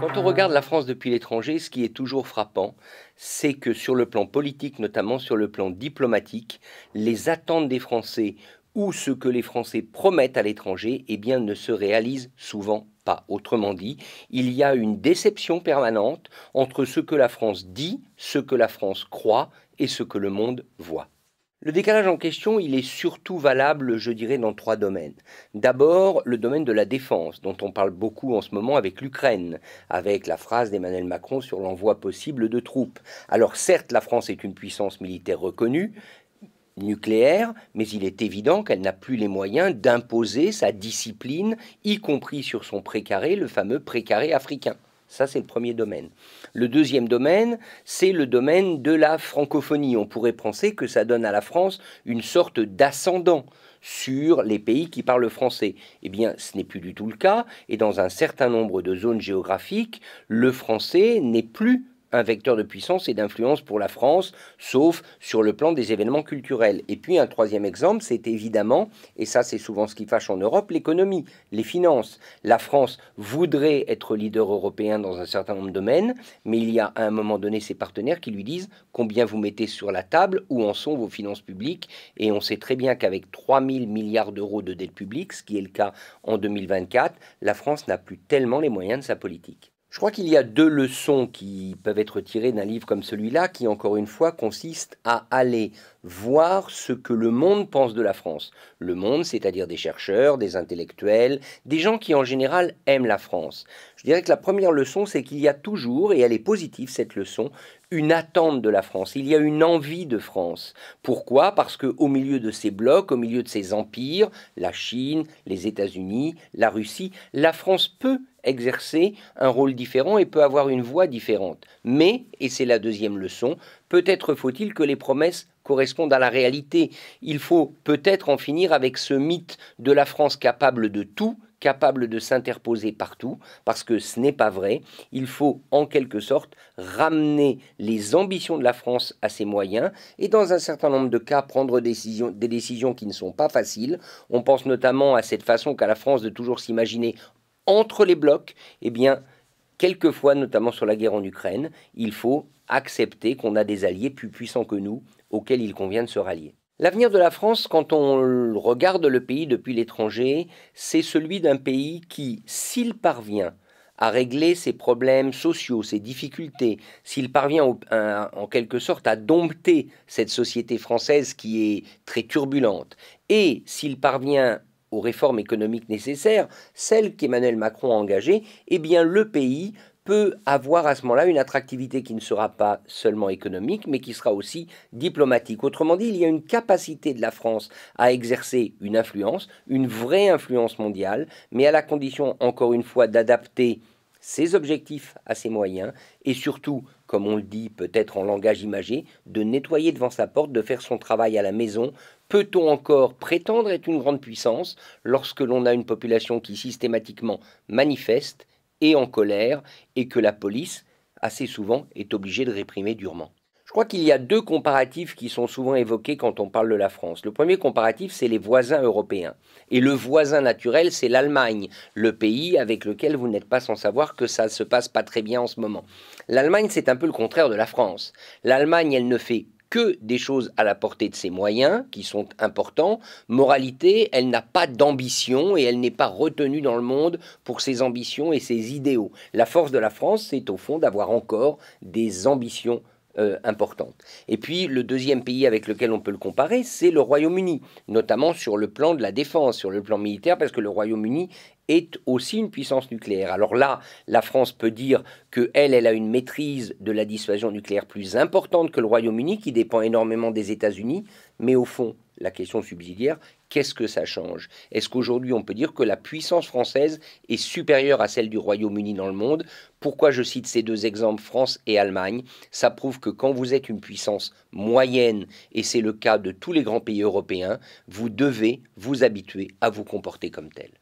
Quand on regarde la France depuis l'étranger, ce qui est toujours frappant, c'est que sur le plan politique, notamment sur le plan diplomatique, les attentes des Français ou ce que les Français promettent à l'étranger, eh bien, ne se réalisent souvent pas. Autrement dit, il y a une déception permanente entre ce que la France dit, ce que la France croit et ce que le monde voit. Le décalage en question, il est surtout valable, je dirais, dans trois domaines. D'abord, le domaine de la défense, dont on parle beaucoup en ce moment avec l'Ukraine, avec la phrase d'Emmanuel Macron sur l'envoi possible de troupes. Alors certes, la France est une puissance militaire reconnue, nucléaire, mais il est évident qu'elle n'a plus les moyens d'imposer sa discipline, y compris sur son précaré, le fameux précaré africain. Ça, c'est le premier domaine. Le deuxième domaine, c'est le domaine de la francophonie. On pourrait penser que ça donne à la France une sorte d'ascendant sur les pays qui parlent français. Eh bien, ce n'est plus du tout le cas, et dans un certain nombre de zones géographiques, le français n'est plus un vecteur de puissance et d'influence pour la France, sauf sur le plan des événements culturels. Et puis un troisième exemple, c'est évidemment, et ça c'est souvent ce qui fâche en Europe, l'économie, les finances. La France voudrait être leader européen dans un certain nombre de domaines, mais il y a à un moment donné ses partenaires qui lui disent combien vous mettez sur la table, où en sont vos finances publiques, et on sait très bien qu'avec 3 000 milliards d'euros de dette publique, ce qui est le cas en 2024, la France n'a plus tellement les moyens de sa politique. Je crois qu'il y a deux leçons qui peuvent être tirées d'un livre comme celui-là, qui encore une fois consiste à aller voir ce que le monde pense de la France. Le monde, c'est-à-dire des chercheurs, des intellectuels, des gens qui en général aiment la France. Je dirais que la première leçon, c'est qu'il y a toujours, et elle est positive cette leçon, une attente de la France, il y a une envie de France. Pourquoi Parce que au milieu de ces blocs, au milieu de ces empires, la Chine, les États-Unis, la Russie, la France peut exercer un rôle différent et peut avoir une voix différente. Mais, et c'est la deuxième leçon, Peut-être faut-il que les promesses correspondent à la réalité. Il faut peut-être en finir avec ce mythe de la France capable de tout, capable de s'interposer partout, parce que ce n'est pas vrai. Il faut en quelque sorte ramener les ambitions de la France à ses moyens et dans un certain nombre de cas prendre des décisions, qui ne sont pas faciles. On pense notamment à cette façon qu'a la France de toujours s'imaginer entre les blocs. Eh bien, quelquefois, notamment sur la guerre en Ukraine, il faut accepter qu'on a des alliés plus puissants que nous auxquels il convient de se rallier. L'avenir de la France, quand on regarde le pays depuis l'étranger, c'est celui d'un pays qui, s'il parvient à régler ses problèmes sociaux, ses difficultés, s'il parvient en quelque sorte à dompter cette société française qui est très turbulente, et s'il parvient aux réformes économiques nécessaires, celles qu'Emmanuel Macron a engagées, eh bien le pays peut avoir à ce moment-là une attractivité qui ne sera pas seulement économique, mais qui sera aussi diplomatique. Autrement dit, il y a une capacité de la France à exercer une influence, une vraie influence mondiale, mais à la condition, encore une fois, d'adapter ses objectifs à ses moyens et surtout, comme on le dit peut-être en langage imagé, de nettoyer devant sa porte, de faire son travail à la maison. Peut-on encore prétendre être une grande puissance lorsque l'on a une population qui systématiquement manifeste et en colère et que la police assez souvent est obligée de réprimer durement je crois qu'il y a deux comparatifs qui sont souvent évoqués quand on parle de la France. Le premier comparatif, c'est les voisins européens. Et le voisin naturel, c'est l'Allemagne, le pays avec lequel vous n'êtes pas sans savoir que ça ne se passe pas très bien en ce moment. L'Allemagne, c'est un peu le contraire de la France. L'Allemagne, elle ne fait que des choses à la portée de ses moyens, qui sont importants. Moralité, elle n'a pas d'ambition et elle n'est pas retenue dans le monde pour ses ambitions et ses idéaux. La force de la France, c'est au fond d'avoir encore des ambitions euh, importante. Et puis le deuxième pays avec lequel on peut le comparer, c'est le Royaume-Uni, notamment sur le plan de la défense, sur le plan militaire, parce que le Royaume-Uni est aussi une puissance nucléaire. Alors là, la France peut dire que elle, elle a une maîtrise de la dissuasion nucléaire plus importante que le Royaume-Uni, qui dépend énormément des États-Unis, mais au fond, la question subsidiaire, qu'est-ce que ça change Est-ce qu'aujourd'hui on peut dire que la puissance française est supérieure à celle du Royaume-Uni dans le monde Pourquoi je cite ces deux exemples, France et Allemagne Ça prouve que quand vous êtes une puissance moyenne, et c'est le cas de tous les grands pays européens, vous devez vous habituer à vous comporter comme tel.